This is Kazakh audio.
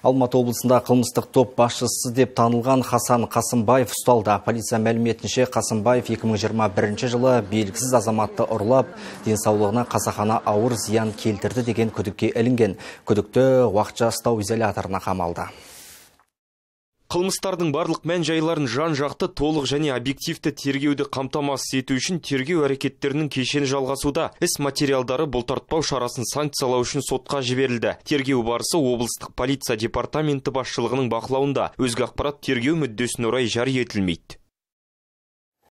Алматы облысында қылмыстық топ басшысы деп танылған Хасан Қасымбаев ұсталды. Полиция мәліметінше Қасымбаев 2021 жылы белгісіз азаматты ұрлап, денсаулығына қасақана ауыр зиян келтірді деген күдікке ілінген. Күдікті уақытша ұстау изоляторына қамалды қылмыстардың барлық мән жайларын жан жақты толық және объективті тергеуді қамтамасыз ету үшін тергеу әрекеттерінің кешені жалғасуда іс материалдары бұлтартпау шарасын санкциялау үшін сотқа жіберілді тергеу барысы облыстық полиция департаменті басшылығының бақылауында өзге ақпарат тергеу мүддесіне орай жария етілмейді